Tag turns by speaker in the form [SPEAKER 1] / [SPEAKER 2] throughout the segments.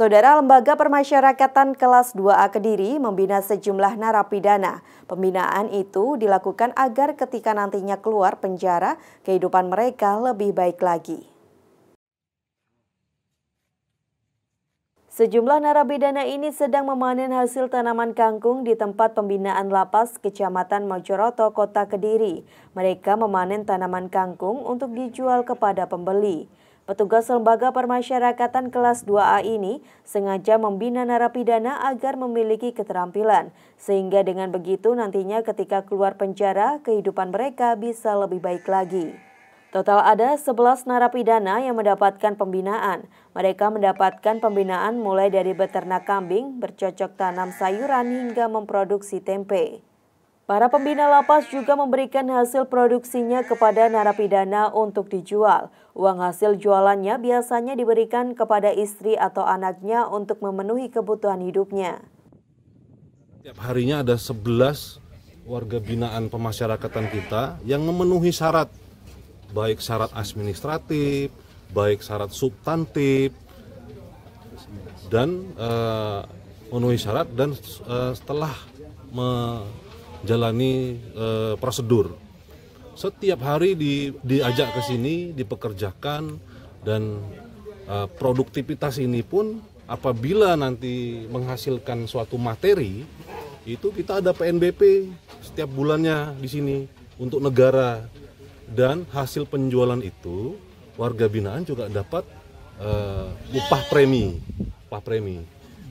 [SPEAKER 1] Saudara Lembaga Permasyarakatan Kelas 2A Kediri membina sejumlah narapidana. Pembinaan itu dilakukan agar ketika nantinya keluar penjara, kehidupan mereka lebih baik lagi. Sejumlah narapidana ini sedang memanen hasil tanaman kangkung di tempat pembinaan lapas Kecamatan Mojoroto, Kota Kediri. Mereka memanen tanaman kangkung untuk dijual kepada pembeli. Petugas lembaga permasyarakatan kelas 2A ini sengaja membina narapidana agar memiliki keterampilan, sehingga dengan begitu nantinya ketika keluar penjara, kehidupan mereka bisa lebih baik lagi. Total ada 11 narapidana yang mendapatkan pembinaan. Mereka mendapatkan pembinaan mulai dari beternak kambing, bercocok tanam sayuran hingga memproduksi tempe. Para pembina lapas juga memberikan hasil produksinya kepada narapidana untuk dijual. Uang hasil jualannya biasanya diberikan kepada istri atau anaknya untuk memenuhi kebutuhan hidupnya.
[SPEAKER 2] Setiap harinya ada 11 warga binaan pemasyarakatan kita yang memenuhi syarat. Baik syarat administratif, baik syarat substantif, dan uh, memenuhi syarat dan uh, setelah jalani e, prosedur. Setiap hari di, diajak ke sini, dipekerjakan dan e, produktivitas ini pun apabila nanti menghasilkan suatu materi itu kita ada PNBP setiap bulannya di sini untuk negara dan hasil penjualan itu warga binaan juga dapat uh, upah premi upah premi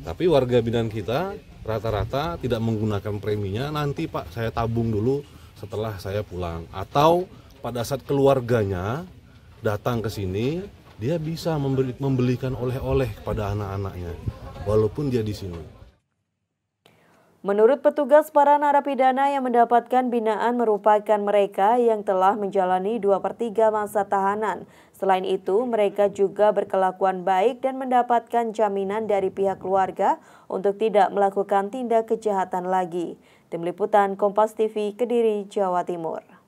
[SPEAKER 2] tapi warga binaan kita rata-rata tidak menggunakan preminya nanti pak saya tabung dulu setelah saya pulang atau pada saat keluarganya datang ke sini dia bisa memberi membelikan oleh-oleh kepada anak-anaknya walaupun dia di sini
[SPEAKER 1] Menurut petugas, para narapidana yang mendapatkan binaan merupakan mereka yang telah menjalani dua per 3 masa tahanan. Selain itu, mereka juga berkelakuan baik dan mendapatkan jaminan dari pihak keluarga untuk tidak melakukan tindak kejahatan lagi. Tim Liputan Kompas TV Kediri, Jawa Timur.